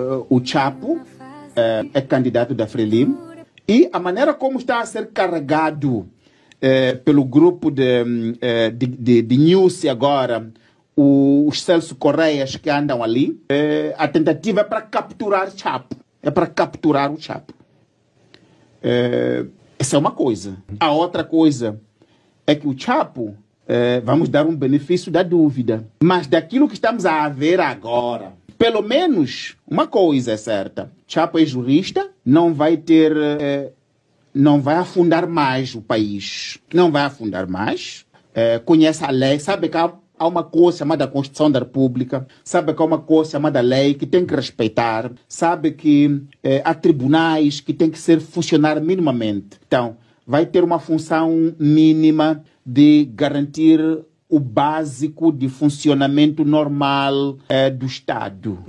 uh, o Chapo uh, é candidato da Frelim e a maneira como está a ser carregado uh, pelo grupo de, de, de, de News agora, o, os Celso Correias que andam ali, a tentativa é para capturar Chapo. É para capturar o Chapo. essa é uma coisa. A outra coisa é que o Chapo, vamos dar um benefício da dúvida. Mas daquilo que estamos a ver agora, pelo menos uma coisa é certa: Chapo é jurista, não vai ter. Eh, não vai afundar mais o país. Não vai afundar mais. Eh, conhece a lei, sabe que há, há uma coisa chamada Constituição da República, sabe que há uma coisa chamada lei que tem que respeitar, sabe que eh, há tribunais que tem que ser funcionar minimamente. Então, vai ter uma função mínima de garantir o básico de funcionamento normal é, do Estado.